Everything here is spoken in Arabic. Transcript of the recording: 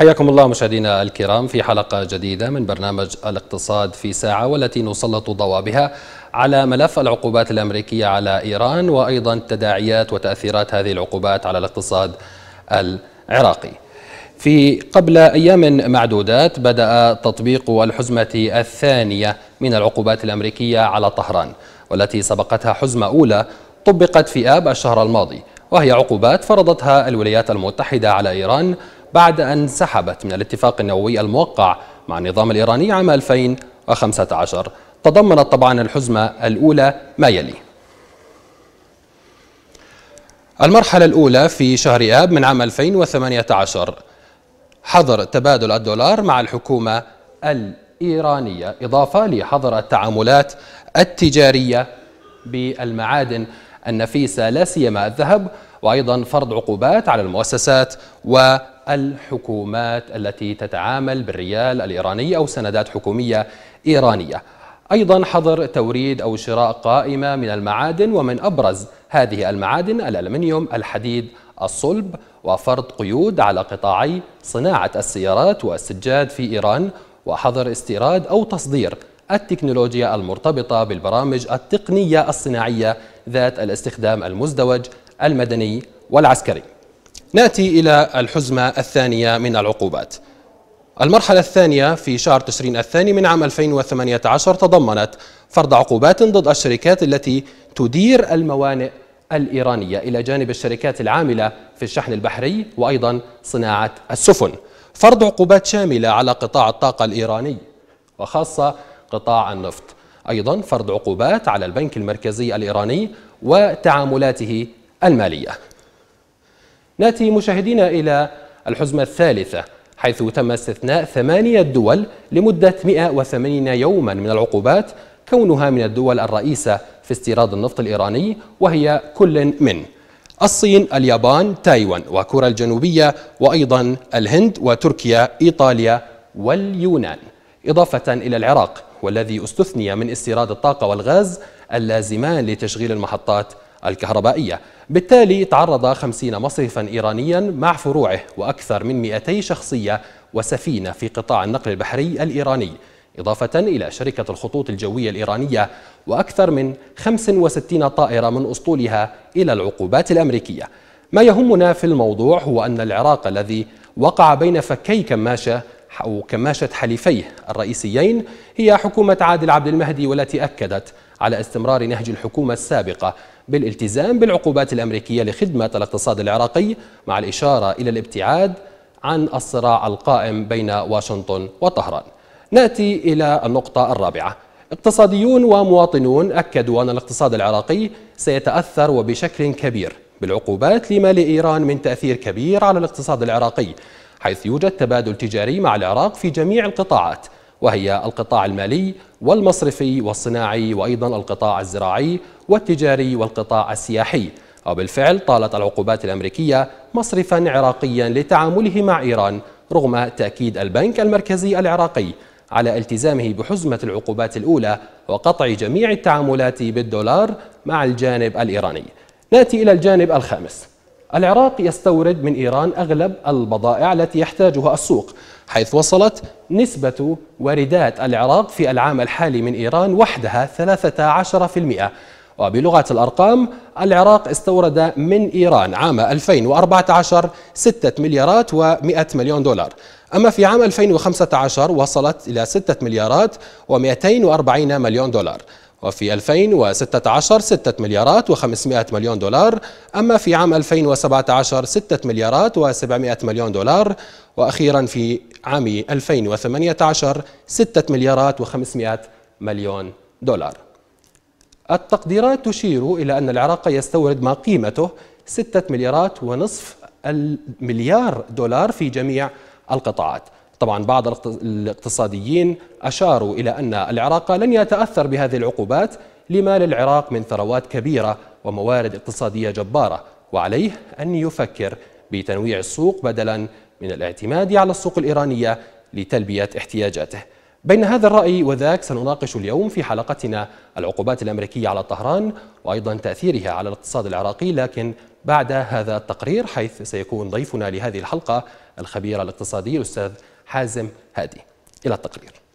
حياكم الله مشاهدينا الكرام في حلقة جديدة من برنامج الاقتصاد في ساعة والتي نسلط ضوء بها على ملف العقوبات الأمريكية على إيران وأيضا تداعيات وتأثيرات هذه العقوبات على الاقتصاد العراقي في قبل أيام معدودات بدأ تطبيق الحزمة الثانية من العقوبات الأمريكية على طهران والتي سبقتها حزمة أولى طبقت في آب الشهر الماضي وهي عقوبات فرضتها الولايات المتحدة على إيران بعد أن انسحبت من الاتفاق النووي الموقع مع النظام الإيراني عام 2015 تضمنت طبعا الحزمة الأولى ما يلي المرحلة الأولى في شهر آب من عام 2018 حظر تبادل الدولار مع الحكومة الإيرانية إضافة لحظر التعاملات التجارية بالمعادن النفيسة لا سيما الذهب وأيضا فرض عقوبات على المؤسسات والحكومات التي تتعامل بالريال الإيراني أو سندات حكومية إيرانية أيضا حظر توريد أو شراء قائمة من المعادن ومن أبرز هذه المعادن الألمنيوم الحديد الصلب وفرض قيود على قطاعي صناعة السيارات والسجاد في إيران وحظر استيراد أو تصدير التكنولوجيا المرتبطة بالبرامج التقنية الصناعية ذات الاستخدام المزدوج المدني والعسكري. ناتي إلى الحزمة الثانية من العقوبات. المرحلة الثانية في شهر تشرين الثاني من عام 2018 تضمنت فرض عقوبات ضد الشركات التي تدير الموانئ الإيرانية إلى جانب الشركات العاملة في الشحن البحري وأيضا صناعة السفن فرض عقوبات شاملة على قطاع الطاقة الإيراني وخاصة قطاع النفط أيضا فرض عقوبات على البنك المركزي الإيراني وتعاملاته المالية ناتي مشاهدينا إلى الحزمة الثالثة حيث تم استثناء ثمانية دول لمدة 180 يوما من العقوبات كونها من الدول الرئيسة في استيراد النفط الإيراني وهي كل من الصين، اليابان، تايوان وكوريا الجنوبية وأيضا الهند وتركيا، إيطاليا واليونان إضافة إلى العراق والذي استثني من استيراد الطاقة والغاز اللازمان لتشغيل المحطات الكهربائية بالتالي تعرض 50 مصرفا إيرانيا مع فروعه وأكثر من 200 شخصية وسفينة في قطاع النقل البحري الإيراني إضافة إلى شركة الخطوط الجوية الإيرانية وأكثر من 65 طائرة من أسطولها إلى العقوبات الأمريكية ما يهمنا في الموضوع هو أن العراق الذي وقع بين فكي كماشة وكماشة حليفيه الرئيسيين هي حكومة عادل عبد المهدي والتي أكدت على استمرار نهج الحكومة السابقة بالالتزام بالعقوبات الأمريكية لخدمة الاقتصاد العراقي مع الإشارة إلى الابتعاد عن الصراع القائم بين واشنطن وطهران ناتي إلى النقطة الرابعة اقتصاديون ومواطنون أكدوا أن الاقتصاد العراقي سيتأثر وبشكل كبير بالعقوبات لما لإيران من تأثير كبير على الاقتصاد العراقي حيث يوجد تبادل تجاري مع العراق في جميع القطاعات وهي القطاع المالي والمصرفي والصناعي وأيضا القطاع الزراعي والتجاري والقطاع السياحي وبالفعل طالت العقوبات الأمريكية مصرفا عراقيا لتعامله مع إيران رغم تأكيد البنك المركزي العراقي على التزامه بحزمة العقوبات الأولى وقطع جميع التعاملات بالدولار مع الجانب الإيراني ناتي إلى الجانب الخامس العراق يستورد من إيران أغلب البضائع التي يحتاجها السوق حيث وصلت نسبة واردات العراق في العام الحالي من إيران وحدها 13% وبلغة الأرقام العراق استورد من إيران عام 2014 6 مليارات و100 مليون دولار أما في عام 2015 وصلت إلى 6 مليارات و240 مليون دولار وفي 2016 6 مليارات و500 مليون دولار أما في عام 2017 6 مليارات و700 مليون دولار وأخيرا في عام 2018 6 مليارات و500 مليون دولار التقديرات تشير إلى أن العراق يستورد ما قيمته 6 مليارات ونصف المليار دولار في جميع القطاعات طبعا بعض الاقتصاديين أشاروا إلى أن العراق لن يتأثر بهذه العقوبات لما للعراق من ثروات كبيرة وموارد اقتصادية جبارة وعليه أن يفكر بتنويع السوق بدلا من الاعتماد على السوق الإيرانية لتلبية احتياجاته بين هذا الرأي وذاك سنناقش اليوم في حلقتنا العقوبات الأمريكية على طهران وأيضا تأثيرها على الاقتصاد العراقي لكن بعد هذا التقرير حيث سيكون ضيفنا لهذه الحلقة الخبير الاقتصادي الأستاذ حازم هادي إلى التقرير